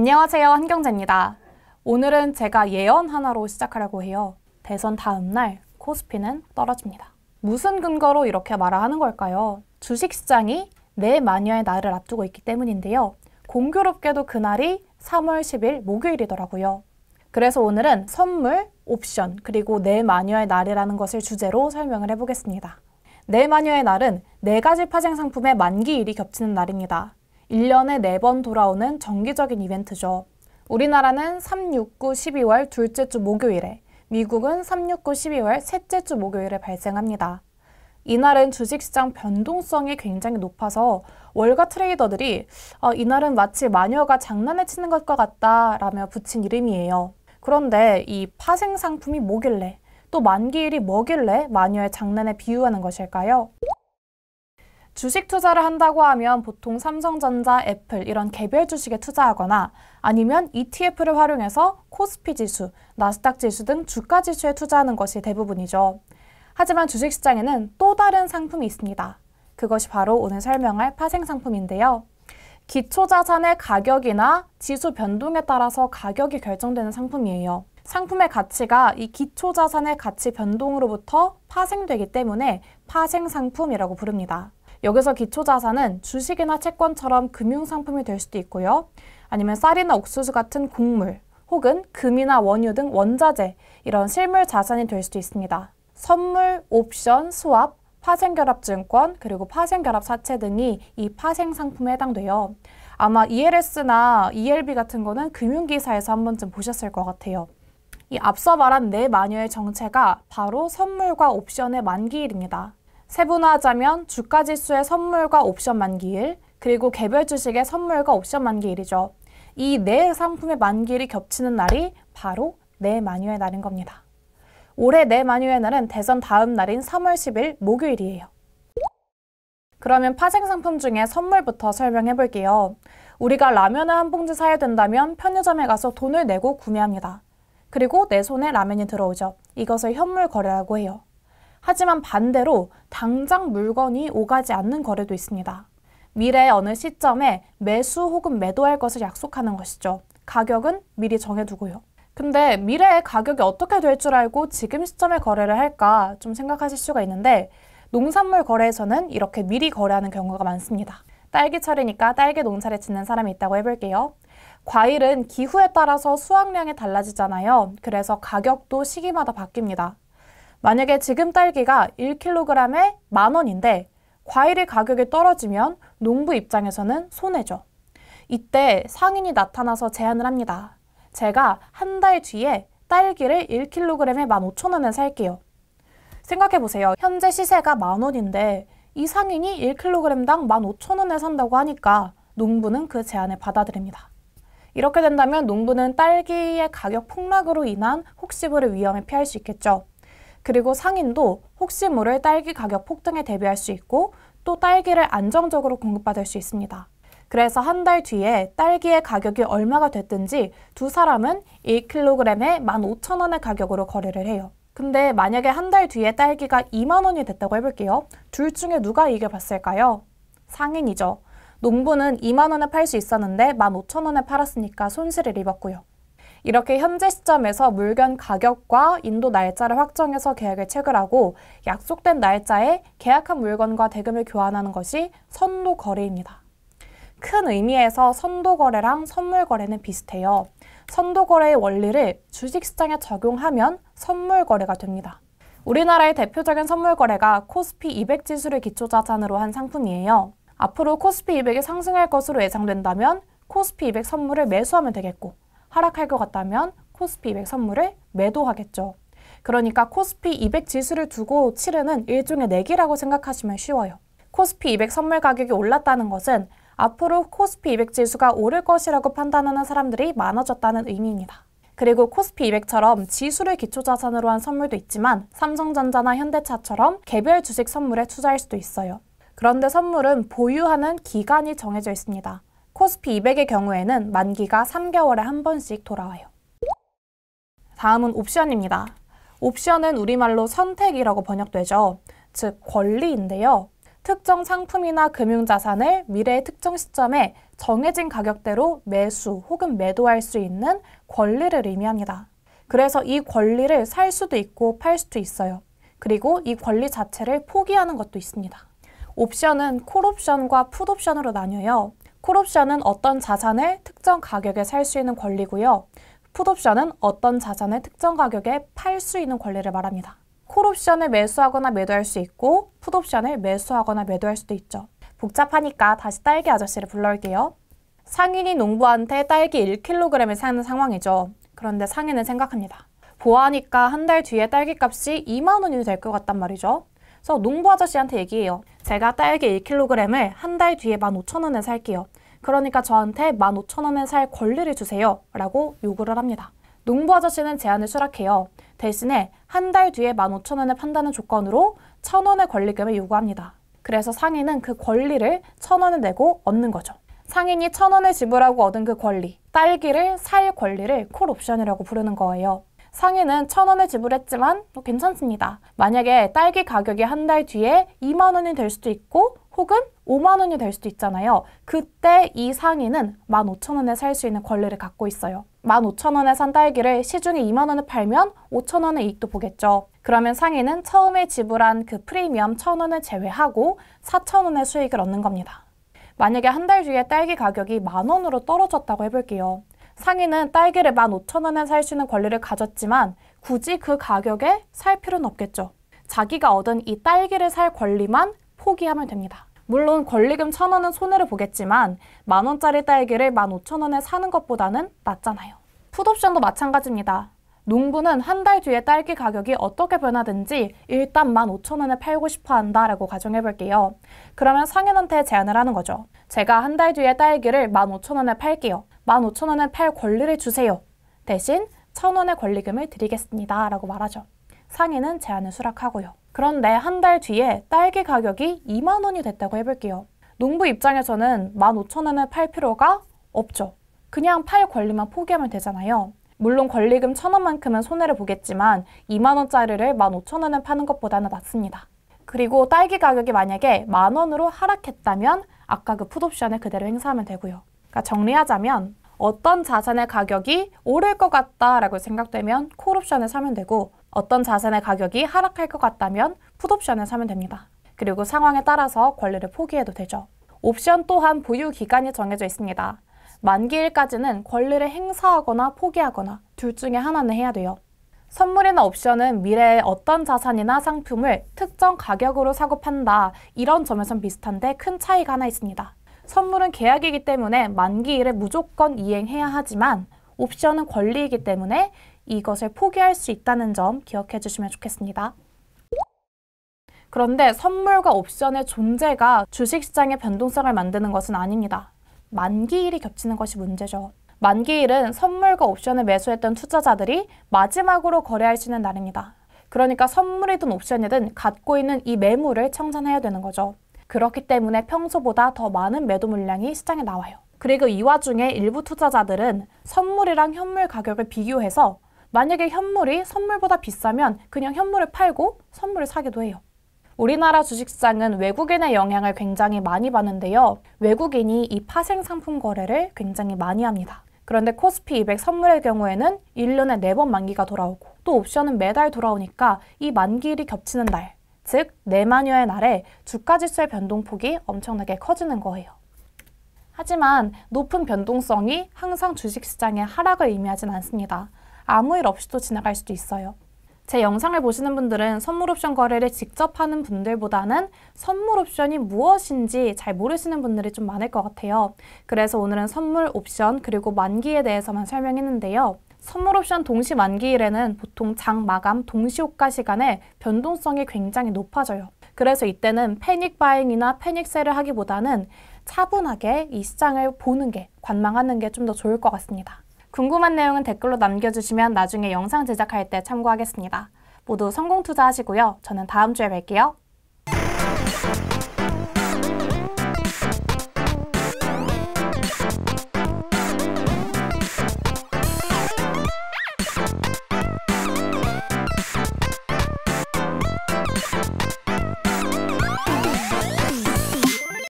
안녕하세요. 한경재입니다. 오늘은 제가 예언 하나로 시작하려고 해요. 대선 다음 날 코스피는 떨어집니다. 무슨 근거로 이렇게 말하는 을 걸까요? 주식시장이 내 마녀의 날을 앞두고 있기 때문인데요. 공교롭게도 그날이 3월 10일 목요일이더라고요. 그래서 오늘은 선물, 옵션, 그리고 내 네 마녀의 날이라는 것을 주제로 설명을 해보겠습니다. 내 네 마녀의 날은 네 가지 파생 상품의 만기일이 겹치는 날입니다. 1년에 4번 돌아오는 정기적인 이벤트죠. 우리나라는 369 12월 둘째 주 목요일에, 미국은 369 12월 셋째 주 목요일에 발생합니다. 이날은 주식시장 변동성이 굉장히 높아서 월가 트레이더들이 어, 이날은 마치 마녀가 장난을 치는 것과 같다라며 붙인 이름이에요. 그런데 이 파생 상품이 뭐길래 또 만기일이 뭐길래 마녀의 장난에 비유하는 것일까요? 주식 투자를 한다고 하면 보통 삼성전자, 애플 이런 개별 주식에 투자하거나 아니면 ETF를 활용해서 코스피 지수, 나스닥 지수 등 주가 지수에 투자하는 것이 대부분이죠. 하지만 주식 시장에는 또 다른 상품이 있습니다. 그것이 바로 오늘 설명할 파생 상품인데요. 기초자산의 가격이나 지수 변동에 따라서 가격이 결정되는 상품이에요. 상품의 가치가 이 기초자산의 가치 변동으로부터 파생되기 때문에 파생상품이라고 부릅니다. 여기서 기초자산은 주식이나 채권처럼 금융상품이 될 수도 있고요. 아니면 쌀이나 옥수수 같은 곡물, 혹은 금이나 원유 등 원자재, 이런 실물 자산이 될 수도 있습니다. 선물, 옵션, 수합, 파생결합증권, 그리고 파생결합사채 등이 이 파생상품에 해당돼요. 아마 ELS나 ELB 같은 거는 금융기사에서 한 번쯤 보셨을 것 같아요. 이 앞서 말한 네 마녀의 정체가 바로 선물과 옵션의 만기일입니다. 세분화하자면 주가 지수의 선물과 옵션 만기일, 그리고 개별 주식의 선물과 옵션 만기일이죠. 이 네 상품의 만기일이 겹치는 날이 바로 내마유의 네 날인 겁니다. 올해 내마유의 네 날은 대선 다음 날인 3월 10일 목요일이에요. 그러면 파생 상품 중에 선물부터 설명해 볼게요. 우리가 라면을 한 봉지 사야 된다면 편의점에 가서 돈을 내고 구매합니다. 그리고 내 손에 라면이 들어오죠. 이것을 현물 거래라고 해요. 하지만 반대로 당장 물건이 오가지 않는 거래도 있습니다. 미래의 어느 시점에 매수 혹은 매도할 것을 약속하는 것이죠. 가격은 미리 정해두고요. 근데 미래의 가격이 어떻게 될 줄 알고 지금 시점에 거래를 할까 좀 생각하실 수가 있는데 농산물 거래에서는 이렇게 미리 거래하는 경우가 많습니다. 딸기철이니까 딸기 농사를 짓는 사람이 있다고 해볼게요. 과일은 기후에 따라서 수확량이 달라지잖아요. 그래서 가격도 시기마다 바뀝니다. 만약에 지금 딸기가 1kg에 만 원인데 과일의 가격이 떨어지면 농부 입장에서는 손해죠. 이때 상인이 나타나서 제안을 합니다. 제가 한 달 뒤에 딸기를 1kg에 15,000원에 살게요. 생각해보세요. 현재 시세가 만원인데 이 상인이 1kg당 15,000원에 산다고 하니까 농부는 그 제안을 받아들입니다. 이렇게 된다면 농부는 딸기의 가격 폭락으로 인한 혹시불의 위험에 피할 수 있겠죠. 그리고 상인도 혹시 모를 딸기 가격 폭등에 대비할 수 있고 또 딸기를 안정적으로 공급받을 수 있습니다. 그래서 한 달 뒤에 딸기의 가격이 얼마가 됐든지 두 사람은 1kg에 15,000원의 가격으로 거래를 해요. 근데 만약에 한 달 뒤에 딸기가 2만 원이 됐다고 해볼게요. 둘 중에 누가 이익을 봤을까요? 상인이죠. 농부는 2만 원에 팔 수 있었는데 15,000원에 팔았으니까 손실을 입었고요. 이렇게 현재 시점에서 물건 가격과 인도 날짜를 확정해서 계약을 체결하고 약속된 날짜에 계약한 물건과 대금을 교환하는 것이 선도 거래입니다. 큰 의미에서 선도 거래랑 선물 거래는 비슷해요. 선도 거래의 원리를 주식시장에 적용하면 선물 거래가 됩니다. 우리나라의 대표적인 선물 거래가 코스피 200 지수를 기초 자산으로 한 상품이에요. 앞으로 코스피 200이 상승할 것으로 예상된다면 코스피 200 선물을 매수하면 되겠고 하락할 것 같다면 코스피 200 선물을 매도하겠죠. 그러니까 코스피 200 지수를 두고 치르는 일종의 내기라고 생각하시면 쉬워요. 코스피 200 선물 가격이 올랐다는 것은 앞으로 코스피 200 지수가 오를 것이라고 판단하는 사람들이 많아졌다는 의미입니다. 그리고 코스피 200처럼 지수를 기초 자산으로 한 선물도 있지만 삼성전자나 현대차처럼 개별 주식 선물에 투자할 수도 있어요. 그런데 선물은 보유하는 기간이 정해져 있습니다. 코스피 200의 경우에는 만기가 3개월에 한 번씩 돌아와요. 다음은 옵션입니다. 옵션은 우리말로 선택이라고 번역되죠. 즉, 권리인데요. 특정 상품이나 금융자산을 미래의 특정 시점에 정해진 가격대로 매수 혹은 매도할 수 있는 권리를 의미합니다. 그래서 이 권리를 살 수도 있고 팔 수도 있어요. 그리고 이 권리 자체를 포기하는 것도 있습니다. 옵션은 콜옵션과 풋옵션으로 나뉘어요. 콜옵션은 어떤 자산을 특정 가격에 살 수 있는 권리고요. 풋옵션은 어떤 자산을 특정 가격에 팔 수 있는 권리를 말합니다. 콜옵션을 매수하거나 매도할 수 있고 풋옵션을 매수하거나 매도할 수도 있죠. 복잡하니까 다시 딸기 아저씨를 불러올게요. 상인이 농부한테 딸기 1kg을 사는 상황이죠. 그런데 상인은 생각합니다. 보아하니까 한 달 뒤에 딸기값이 2만 원이 될 것 같단 말이죠. 그래서 농부 아저씨한테 얘기해요. 제가 딸기 1kg을 한 달 뒤에 15,000원에 살게요. 그러니까 저한테 15,000원에 살 권리를 주세요. 라고 요구를 합니다. 농부 아저씨는 제안을 수락해요. 대신에 한 달 뒤에 15,000원에 판다는 조건으로 1,000원의 권리금을 요구합니다. 그래서 상인은 그 권리를 1,000원을 내고 얻는 거죠. 상인이 1,000원을 지불하고 얻은 그 권리, 딸기를 살 권리를 콜옵션이라고 부르는 거예요. 상해는 천원에 지불했지만 뭐 괜찮습니다. 만약에 딸기 가격이 한 달 뒤에 2만 원이 될 수도 있고 혹은 5만 원이 될 수도 있잖아요. 그때 이 상인은 15,000원에 살 수 있는 권리를 갖고 있어요. 15,000원에 산 딸기를 시중에 2만 원에 팔면 5,000원의 이익도 보겠죠. 그러면 상인은 처음에 지불한 그 프리미엄 1,000원을 제외하고 4,000원의 수익을 얻는 겁니다. 만약에 한 달 뒤에 딸기 가격이 만 원으로 떨어졌다고 해볼게요. 상인은 딸기를 15,000원에 살 수 있는 권리를 가졌지만 굳이 그 가격에 살 필요는 없겠죠. 자기가 얻은 이 딸기를 살 권리만 포기하면 됩니다. 물론 권리금 1,000원은 손해를 보겠지만 만원짜리 딸기를 15,000원에 사는 것보다는 낫잖아요. 풋옵션도 마찬가지입니다. 농부는 한 달 뒤에 딸기 가격이 어떻게 변하든지 일단 15,000원에 팔고 싶어 한다라고 가정해 볼게요. 그러면 상인한테 제안을 하는 거죠. 제가 한 달 뒤에 딸기를 15,000원에 팔게요. 15,000원에 팔 권리를 주세요. 대신 1,000원의 권리금을 드리겠습니다. 라고 말하죠. 상인은 제안을 수락하고요. 그런데 한 달 뒤에 딸기 가격이 2만 원이 됐다고 해볼게요. 농부 입장에서는 15,000원에 팔 필요가 없죠. 그냥 팔 권리만 포기하면 되잖아요. 물론 권리금 1,000원만큼은 손해를 보겠지만 2만 원짜리를 15,000원에 파는 것보다는 낫습니다. 그리고 딸기 가격이 만약에 만 원으로 하락했다면 아까 그 풋옵션을 그대로 행사하면 되고요. 그러니까 정리하자면 어떤 자산의 가격이 오를 것 같다라고 생각되면 콜옵션을 사면 되고 어떤 자산의 가격이 하락할 것 같다면 풋옵션을 사면 됩니다. 그리고 상황에 따라서 권리를 포기해도 되죠. 옵션 또한 보유 기간이 정해져 있습니다. 만기일까지는 권리를 행사하거나 포기하거나 둘 중에 하나는 해야 돼요. 선물이나 옵션은 미래의 어떤 자산이나 상품을 특정 가격으로 사고 판다 이런 점에선 비슷한데 큰 차이가 하나 있습니다. 선물은 계약이기 때문에 만기일에 무조건 이행해야 하지만 옵션은 권리이기 때문에 이것을 포기할 수 있다는 점 기억해 주시면 좋겠습니다. 그런데 선물과 옵션의 존재가 주식시장의 변동성을 만드는 것은 아닙니다. 만기일이 겹치는 것이 문제죠. 만기일은 선물과 옵션을 매수했던 투자자들이 마지막으로 거래할 수 있는 날입니다. 그러니까 선물이든 옵션이든 갖고 있는 이 매물을 청산해야 되는 거죠. 그렇기 때문에 평소보다 더 많은 매도 물량이 시장에 나와요. 그리고 이 와중에 일부 투자자들은 선물이랑 현물 가격을 비교해서 만약에 현물이 선물보다 비싸면 그냥 현물을 팔고 선물을 사기도 해요. 우리나라 주식시장은 외국인의 영향을 굉장히 많이 받는데요. 외국인이 이 파생 상품 거래를 굉장히 많이 합니다. 그런데 코스피 200 선물의 경우에는 1년에 4번 만기가 돌아오고 또 옵션은 매달 돌아오니까 이 만기일이 겹치는 날 즉내마녀의 날에 주가 지수의 변동폭이 엄청나게 커지는 거예요. 하지만 높은 변동성이 항상 주식시장의 하락을 의미하진 않습니다. 아무 일 없이도 지나갈 수도 있어요. 제 영상을 보시는 분들은 선물옵션 거래를 직접 하는 분들보다는 선물옵션이 무엇인지 잘 모르시는 분들이 좀 많을 것 같아요. 그래서 오늘은 선물옵션 그리고 만기에 대해서만 설명했는데요. 선물옵션 동시 만기일에는 보통 장 마감 동시 효과 시간에 변동성이 굉장히 높아져요. 그래서 이때는 패닉 바잉이나 패닉세를 하기보다는 차분하게 이 시장을 보는 게, 관망하는 게 좀 더 좋을 것 같습니다. 궁금한 내용은 댓글로 남겨주시면 나중에 영상 제작할 때 참고하겠습니다. 모두 성공 투자하시고요. 저는 다음 주에 뵐게요.